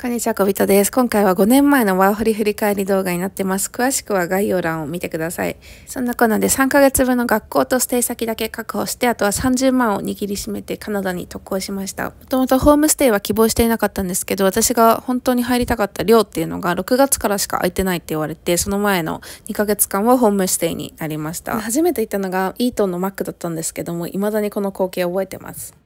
こんにちは、こびとです。今回は5年前のワーホリ振り返り動画になってます。詳しくは概要欄を見てください。そんなこんなで3ヶ月分の学校とステイ先だけ確保して、あとは30万を握りしめてカナダに渡航しました。もともとホームステイは希望していなかったんですけど、私が本当に入りたかった寮っていうのが6月からしか空いてないって言われて、その前の2ヶ月間はホームステイになりました。初めて行ったのがイートンのマックだったんですけども、未だにこの光景を覚えてます。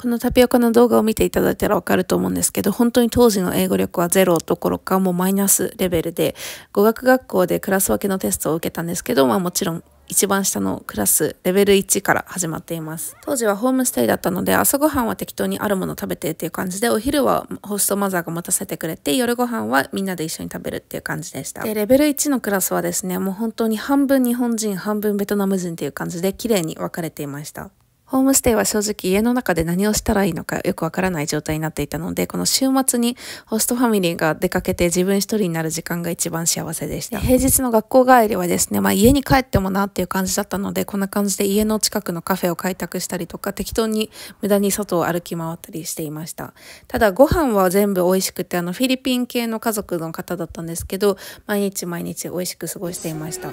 このタピオカの動画を見ていただいたらわかると思うんですけど、本当に当時の英語力はゼロどころかもうマイナスレベルで、語学学校でクラス分けのテストを受けたんですけど、まあもちろん一番下のクラスレベル1から始まっています当時はホームステイだったので朝ごはんは適当にあるもの食べてっていう感じでお昼はホストマザーが持たせてくれて夜ご飯はみんなで一緒に食べるっていう感じでしたでレベル1のクラスはですねもう本当に半分日本人半分ベトナム人っていう感じで綺麗に分かれていましたホームステイは正直家の中で何をしたらいいのかよくわからない状態になっていたので、この週末にホストファミリーが出かけて自分一人になる時間が一番幸せでした。平日の学校帰りはですね、まあ家に帰ってもなっていう感じだったので、こんな感じで家の近くのカフェを開拓したりとか、適当に無駄に外を歩き回ったりしていました。ただご飯は全部美味しくて、あのフィリピン系の家族の方だったんですけど、毎日毎日美味しく過ごしていました。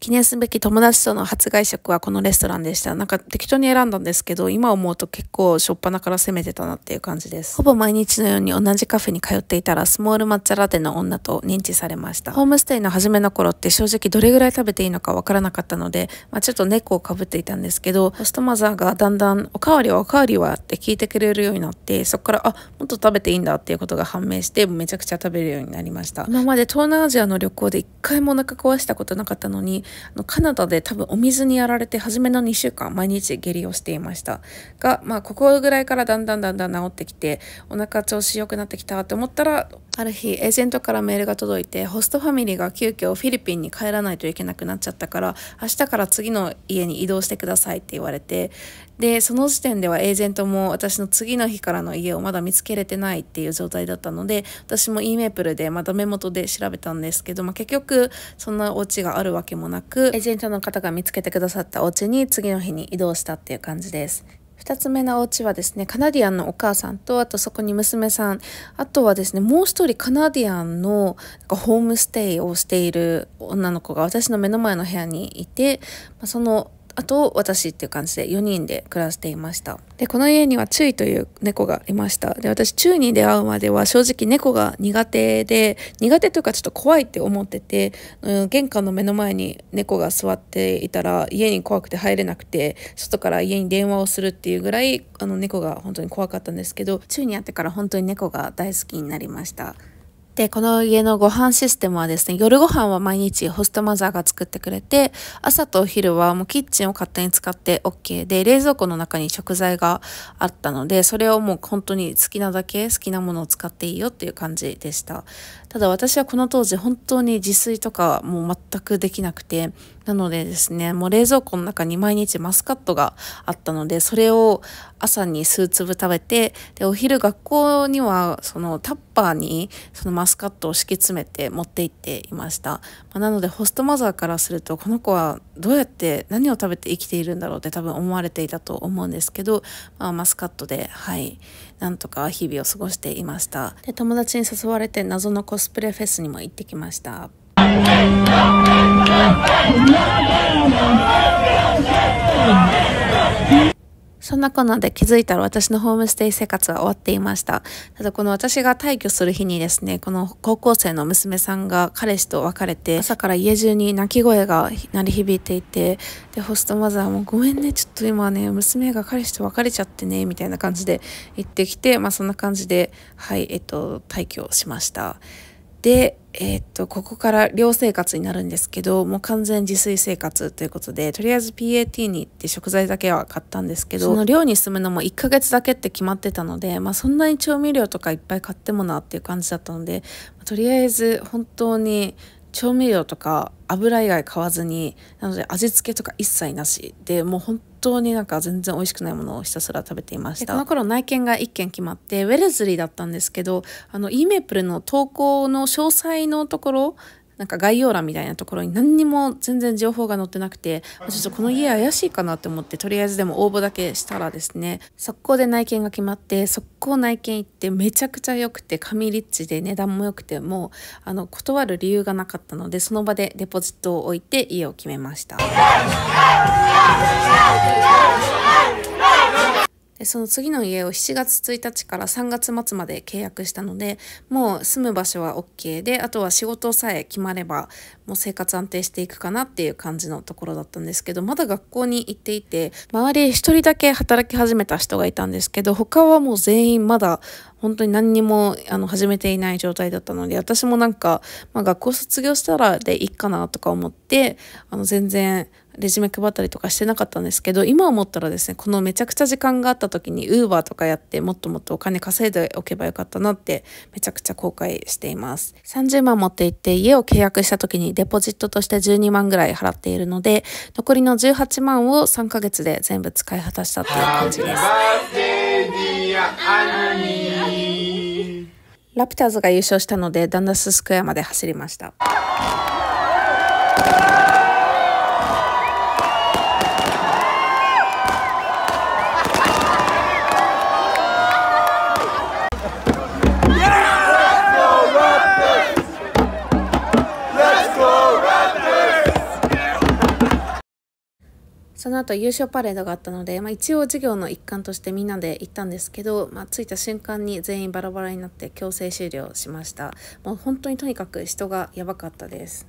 記念すべき友達との初外食はこのレストランでした。なんか適当に選んだんですけど、今思うと結構しょっぱなから攻めてたなっていう感じです。ほぼ毎日のように同じカフェに通っていたら、スモール抹茶ラテの女と認知されました。ホームステイの初めの頃って正直どれぐらい食べていいのかわからなかったので、まあ、ちょっと猫をかぶっていたんですけど、ホストマザーがだんだん、おかわりはおかわりはって聞いてくれるようになって、そこから、あ、もっと食べていいんだっていうことが判明して、めちゃくちゃ食べるようになりました。今まで東南アジアの旅行で一回もお腹壊したことなかったのに、あのカナダで多分お水にやられて初めの2週間毎日下痢をしていましたが、まあ、ここぐらいからだんだんだんだん治ってきてお腹調子良くなってきたと思ったらある日エージェントからメールが届いてホストファミリーが急遽フィリピンに帰らないといけなくなっちゃったから明日から次の家に移動してくださいって言われてでその時点ではエージェントも私の次の日からの家をまだ見つけれてないっていう状態だったので私も e メープルでまた目元で調べたんですけど、まあ、結局そんなお家があるわけもなくエージェントの方が見つけてくださったお家に次の日に移動したっていう感じです2つ目のお家はですねカナディアンのお母さんとあとそこに娘さんあとはですねもう1人カナディアンのなんかホームステイをしている女の子が私の目の前の部屋にいて、まあ、そのあと私っていう感じで4人で暮らしていました。で、この家にはチュイという猫がいました。で、私チュイに出会うまでは正直猫が苦手で、苦手というかちょっと怖いって思ってて、うん、玄関の目の前に猫が座っていたら家に怖くて入れなくて、外から家に電話をするっていうぐらいあの猫が本当に怖かったんですけど、チュイに会ってから本当に猫が大好きになりました。で、この家のご飯システムはですね、夜ご飯は毎日ホストマザーが作ってくれて、朝とお昼はもうキッチンを勝手に使って OK で、冷蔵庫の中に食材があったので、それをもう本当に好きなだけ好きなものを使っていいよっていう感じでした。ただ私はこの当時本当に自炊とかもう全くできなくて、なのでですね、もう冷蔵庫の中に毎日マスカットがあったので、それを朝に数粒食べて、で、お昼学校にはそのタッパーにそのマスカットを敷き詰めて持って行っていました。まあ、なのでホストマザーからすると、この子はどうやって何を食べて生きているんだろうって多分思われていたと思うんですけど、まあ、マスカットで、はい。なんとか日々を過ごしていましたで友達に誘われて謎のコスプレフェスにも行ってきましたそんなこんなで気づいたら私のホームステイ生活は終わっていました。ただこの私が退去する日にですね、この高校生の娘さんが彼氏と別れて、朝から家中に泣き声が鳴り響いていて、で、ホストマザーもごめんね、ちょっと今ね、娘が彼氏と別れちゃってね、みたいな感じで言ってきて、まあそんな感じで、はい、えっと、退去しました。で、えー、っと、ここから寮生活になるんですけど、もう完全自炊生活ということで、とりあえず PAT に行って食材だけは買ったんですけど、その寮に住むのも1ヶ月だけって決まってたので、まあそんなに調味料とかいっぱい買ってもなっていう感じだったので、とりあえず本当に調味料とか油以外買わずになので味付けとか一切なしでもう本当になんか全然美味しくないものをひたすら食べていましたこの頃内見が1件決まってウェルズリーだったんですけどあの e メープルの投稿の詳細のところなんか概要欄みたいなところに何にも全然情報が載ってなくて、ちょっとこの家怪しいかなって思って、とりあえずでも応募だけしたらですね、速攻で内見が決まって、速攻内見行ってめちゃくちゃ良くて、紙リッチで値段も良くて、もう、あの、断る理由がなかったので、その場でデポジットを置いて家を決めました。でその次の家を7月1日から3月末まで契約したのでもう住む場所は OK であとは仕事さえ決まればもう生活安定していくかなっていう感じのところだったんですけどまだ学校に行っていて周り1人だけ働き始めた人がいたんですけど他はもう全員まだ本当に何にもあの始めていない状態だったので私もなんか、まあ、学校卒業したらでいいかなとか思ってあの全然レジュメ配ったりとかしてなかったんですけど今思ったらですねこのめちゃくちゃ時間があった時にウーバーとかやってもっともっとお金稼いでおけばよかったなってめちゃくちゃ後悔しています30万持って行って家を契約した時にデポジットとして12万ぐらい払っているので残りの18万を3ヶ月で全部使い果たしたっていう感じですラピュターズが優勝したのでダンダススクエアまで走りましたの後優勝パレードがあったので、まあ、一応授業の一環としてみんなで行ったんですけど、まあ、着いた瞬間に全員バラバラになって強制終了しましたもう本当にとにかく人がやばかったです、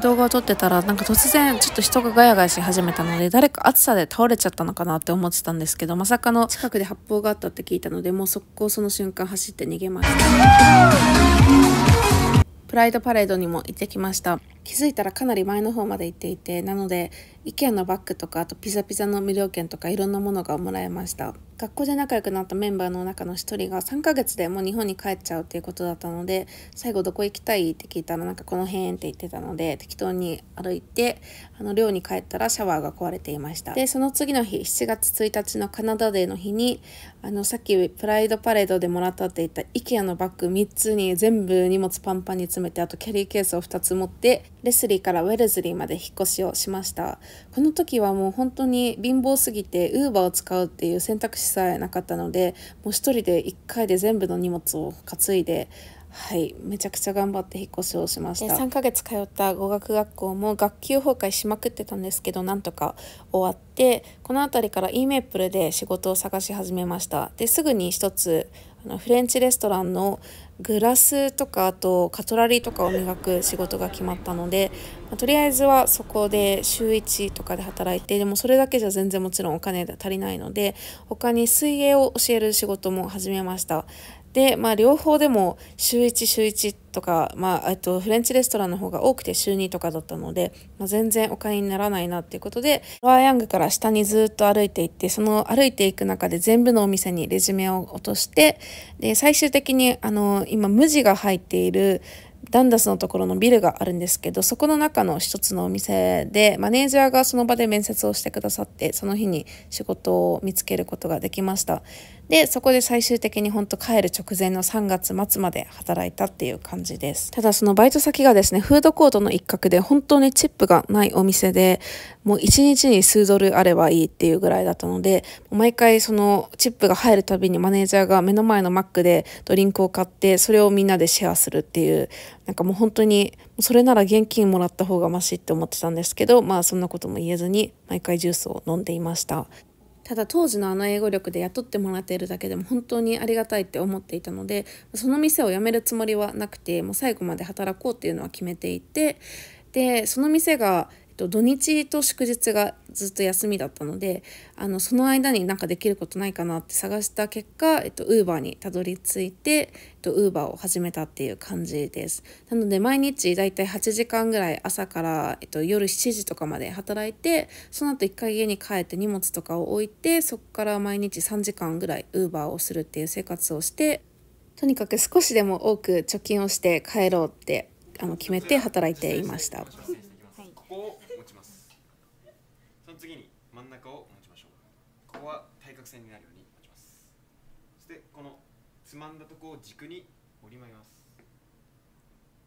動画を撮ってたらなんか突然ちょっと人がガヤガヤし始めたので誰か暑さで倒れちゃったのかなって思ってたんですけどまさかの近くで発砲があったって聞いたのでもう速攻その瞬間走って逃げました。プライドパレードにも行ってきました気づいたらかなり前の方まで行っていてなので IKEA のバッグとかあとピザピザの無料券とかいろんなものがもらえました学校で仲良くなったメンバーの中の1人が3ヶ月でもう日本に帰っちゃうっていうことだったので最後どこ行きたいって聞いたらなんかこの辺って言ってたので適当に歩いてあの寮に帰ったらシャワーが壊れていましたでその次の日7月1日のカナダデーの日にあのさっきプライドパレードでもらったって言った IKEA のバッグ3つに全部荷物パンパンに詰めてあとキャリーケースを2つ持ってレスリーからウェルズリーまで引っ越しをしましたこの時はもう本当に貧乏すぎてウーバーを使うっていう選択肢さえなかったのでもう一人で一回で全部の荷物を担いではいめちゃくちゃ頑張って引っ越しをしました3ヶ月通った語学学校も学級崩壊しまくってたんですけどなんとか終わってこの辺りから e メープルで仕事を探し始めましたですぐに一つあのフレンチレストランのグラスとかあとカトラリーとかを磨く仕事が決まったので、まあ、とりあえずはそこで週1とかで働いてでもそれだけじゃ全然もちろんお金が足りないので他に水泳を教える仕事も始めましたで、まあ、両方でも週1、週1とか、まあ、とフレンチレストランの方が多くて週2とかだったので、まあ、全然お買いにならないなっていうことで、ロアヤングから下にずっと歩いていって、その歩いていく中で全部のお店にレジュメを落として、で、最終的に、あの、今、無地が入っている、ダンダスのところのビルがあるんですけど、そこの中の一つのお店で、マネージャーがその場で面接をしてくださって、その日に仕事を見つけることができました。でそこで最終的に本当帰る直前の3月末まで働いたっていう感じですただそのバイト先がですねフードコートの一角で本当にチップがないお店でもう一日に数ドルあればいいっていうぐらいだったので毎回そのチップが入るたびにマネージャーが目の前のマックでドリンクを買ってそれをみんなでシェアするっていうなんかもう本当にそれなら現金もらった方がマシって思ってたんですけどまあそんなことも言えずに毎回ジュースを飲んでいましたただ当時のあの英語力で雇ってもらっているだけでも本当にありがたいって思っていたのでその店を辞めるつもりはなくてもう最後まで働こうっていうのは決めていてでその店がと、土日と祝日がずっと休みだったのであのその間になんかできることないかなって探した結果、えっと、Uber にたどり着いて、えっと、Uber を始めたっていう感じですなので毎日だいたい8時間ぐらい朝から、えっと、夜7時とかまで働いてその後一回家に帰って荷物とかを置いてそこから毎日3時間ぐらい Uber をするっていう生活をしてとにかく少しでも多く貯金をして帰ろうってあの決めて働いていました。角線になるように持ちますそしてこのつまんだとこを軸に折り曲げます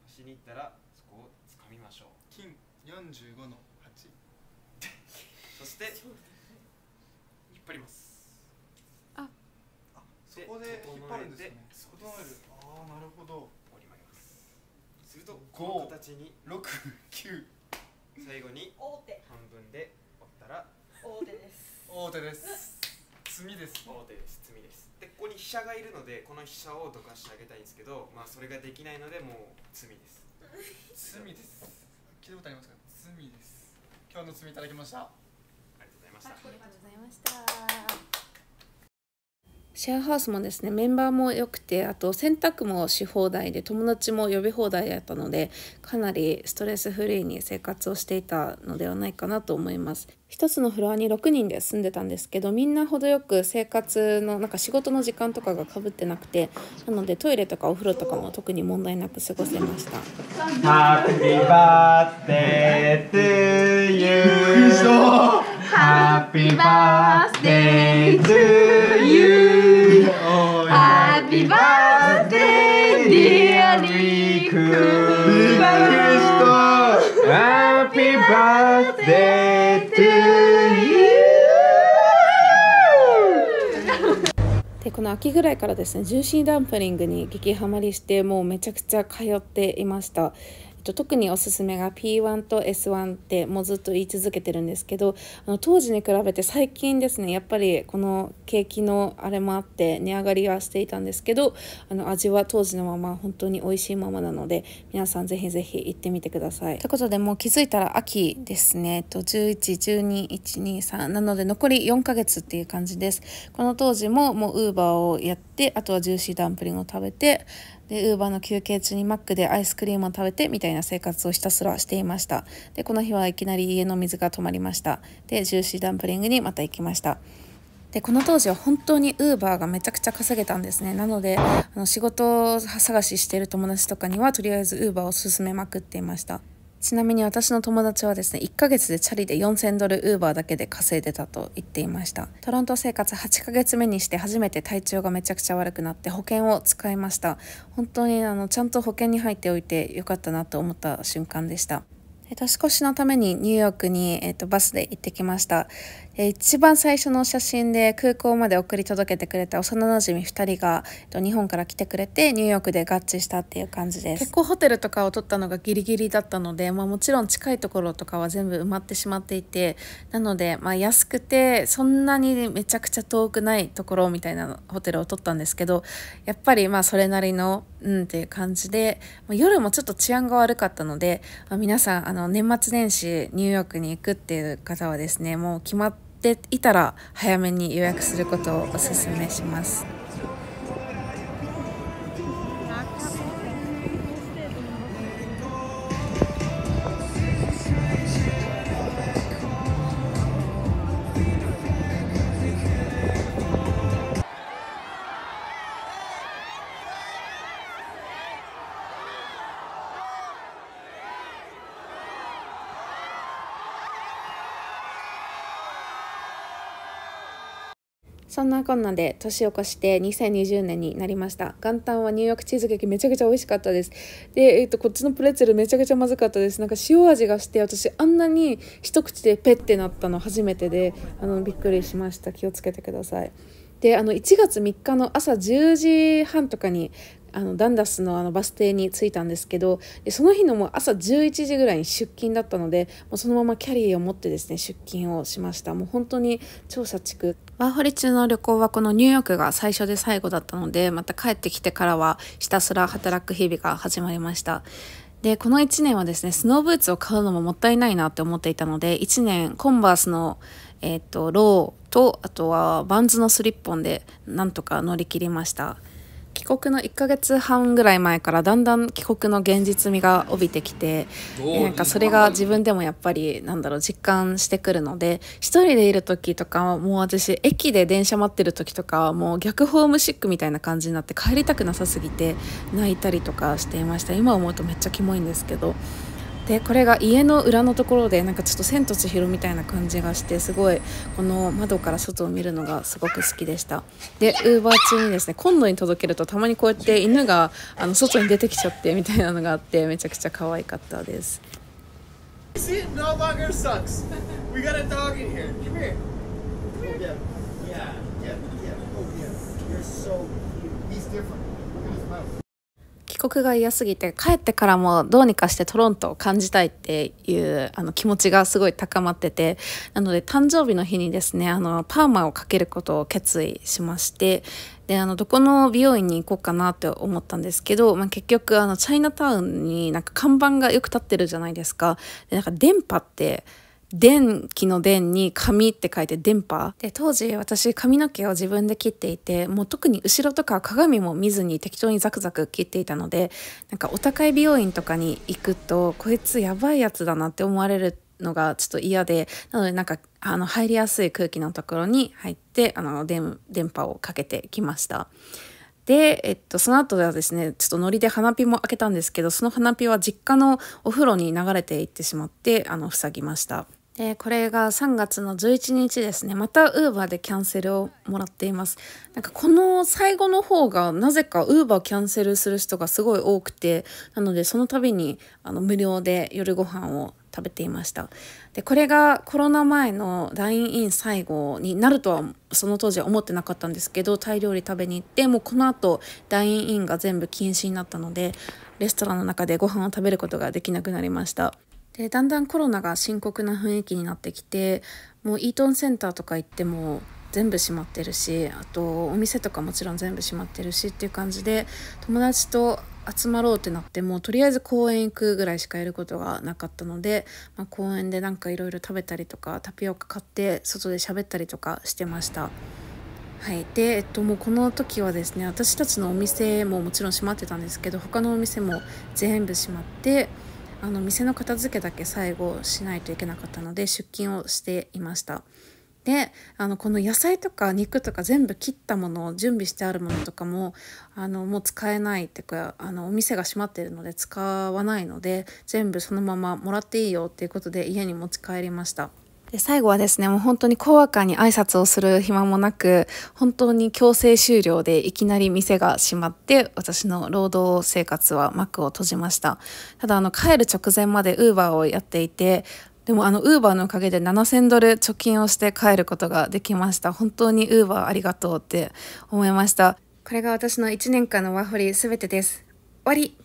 端に行ったらそこを掴みましょう金45の8そして引っ張りますあそこで引っ張るんですね整えるああなるほど折り曲げますするとこの形に69最後に半分で折ったら大手です大手です罪です手です罪ですでここに飛車がいるのでこの飛車をどかしてあげたいんですけどまあそれができないのでもう罪です罪です聞いたことありますか罪です今日の罪いただきましたありがとうございましたありがとうございましたシェアハウスもですねメンバーも良くてあと洗濯もし放題で友達も呼び放題だったのでかなりストレスフリーに生活をしていたのではないかなと思います一つのフロアに6人で住んでたんですけどみんな程よく生活のなんか仕事の時間とかがかぶってなくてなのでトイレとかお風呂とかも特に問題なく過ごせましたハッピーバースデートゥーユーハッピーバースデートゥーユーピーバーデー、ディアリーク。びっくりしハッピーバーデー、で、この秋ぐらいからですね、ジューシーダンプリングに激ハマりして、もうめちゃくちゃ通っていました。特におすすめが P1 と S1 ってもうずっと言い続けてるんですけどあの当時に比べて最近ですねやっぱりこの景気のあれもあって値上がりはしていたんですけどあの味は当時のまま本当に美味しいままなので皆さんぜひぜひ行ってみてください。ということでもう気づいたら秋ですね、えっと、11121223なので残り4ヶ月っていう感じです。この当時ももう Uber をやってあとはジューシーダンプリンを食べてで、ウーバーの休憩中にマックでアイスクリームを食べてみたいな生活をひたすらしていました。で、この日はいきなり家の水が止まりました。で、ジューシーダンプリングにまた行きました。でこの当時は本当にウーバーがめちゃくちゃ稼げたんですねなのであの仕事探ししてる友達とかにはとりあえずウーバーを勧めまくっていましたちなみに私の友達はですね、1ヶ月でチャリで4000ドルウーバーだけで稼いでたと言っていました。トロント生活8ヶ月目にして初めて体調がめちゃくちゃ悪くなって保険を使いました。本当にあの、ちゃんと保険に入っておいてよかったなと思った瞬間でした。年越しのためにニューヨークに、えーと、バスで行ってきました。え一番最初の写真で空港まで送り届けてくれた幼なじみ2人が、え日本から来てくれてニューヨークで合致したっていう感じです結構ホテルとかを取ったのがギリギリだったので、まあ、もちろん近いところとかは全部埋まってしまっていてなので、まあ、安くてそんなにめちゃくちゃ遠くないところみたいなホテルを取ったんですけどやっぱりまあそれなりのうんっていう感じで、まあ、夜もちょっと治安が悪かったので、まあ、皆さんあの年末年始ニューヨークに行くっていう方はですねもう決まってていたら早めに予約することをおすすめします。そんなこんなで年を越して2020年になりました。元旦はニューヨークチーズケーキめちゃくちゃ美味しかったです。で、えっ、と、こっちのプレッツェルめちゃくちゃまずかったです。なんか塩味がして、私あんなに一口でペッてなったの初めてで、あの、びっくりしました。気をつけてください。であの1月3日の朝10時半とかにあのダンダスのあのバス停に着いたんですけどその日のもう朝11時ぐらいに出勤だったのでもうそのままキャリーを持ってですね出勤をしましたもう本当に調査地区ワーホリ中の旅行はこのニューヨークが最初で最後だったのでまた帰ってきてからはひたすら働く日々が始まりましたでこの1年はですねスノーブーツを買うのももったいないなって思っていたので1年コンバースの、えーとローとあとはバンズのスリッポンでなんとか乗り切りました。帰国の1ヶ月半ぐらい前からだんだん帰国の現実味が帯びてきてなんかそれが自分でもやっぱりなんだろう実感してくるので一人でいる時とかもう私駅で電車待ってる時とかもう逆ホームシックみたいな感じになって帰りたくなさすぎて泣いたりとかしていました今思うとめっちゃキモいんですけど。でこれが家の裏のところでなんかちょっと「千と千尋」みたいな感じがしてすごいこの窓から外を見るのがすごく好きでしたでウーバー中にですね今度に届けるとたまにこうやって犬があの外に出てきちゃってみたいなのがあってめちゃくちゃ可愛かったです different. 帰国が嫌すぎて帰ってからもどうにかしてトロントを感じたいっていうあの気持ちがすごい高まっててなので誕生日の日にですねあのパーマをかけることを決意しましてであのどこの美容院に行こうかなって思ったんですけど、まあ、結局あのチャイナタウンになんか看板がよく立ってるじゃないですか。でなんか電波って電気の電に紙って書いて電波。で、当時私髪の毛を自分で切っていて、もう特に後ろとか鏡も見ずに適当にザクザク切っていたので、なんかお高い美容院とかに行くと、こいつやばいやつだなって思われるのがちょっと嫌で、なのでなんかあの入りやすい空気のところに入って、あの電波をかけてきました。で、えっと、その後ではですね、ちょっとノリで花火も開けたんですけど、その花火は実家のお風呂に流れていってしまって、あの、塞ぎました。でこれが3月の11日ですねまた Uber でキャンセルをもらっていますなんかこの最後の方がなぜか Uber キャンセルする人がすごい多くてなのでその度にあの無料で夜ご飯を食べていましたでこれがコロナ前の LINE イン最後になるとはその当時は思ってなかったんですけどタイ料理食べに行ってもうこのあと LINE インが全部禁止になったのでレストランの中でご飯を食べることができなくなりましたでだんだんコロナが深刻な雰囲気になってきてもうイートンセンターとか行っても全部閉まってるしあとお店とかもちろん全部閉まってるしっていう感じで友達と集まろうってなってもとりあえず公園行くぐらいしかやることがなかったので、まあ、公園でなんかいろいろ食べたりとかタピオカ買って外で喋ったりとかしてました。はい、で、えっと、もうこの時はですね私たちのお店ももちろん閉まってたんですけど他のお店も全部閉まって。あの店の片付けだけ最後しないといけなかったので出勤をしていました。であのこの野菜とか肉とか全部切ったものを準備してあるものとかもあのもう使えないっていうかあのお店が閉まってるので使わないので全部そのままもらっていいよっていうことで家に持ち帰りました。で最後はですねもう本当に高和感に挨拶をする暇もなく本当に強制終了でいきなり店が閉まって私の労働生活は幕を閉じましたただあの帰る直前までウーバーをやっていてでもあのウーバーのおかげで7000ドル貯金をして帰ることができました本当にウーバーありがとうって思いましたこれが私の1年間のワーホリ全てです終わり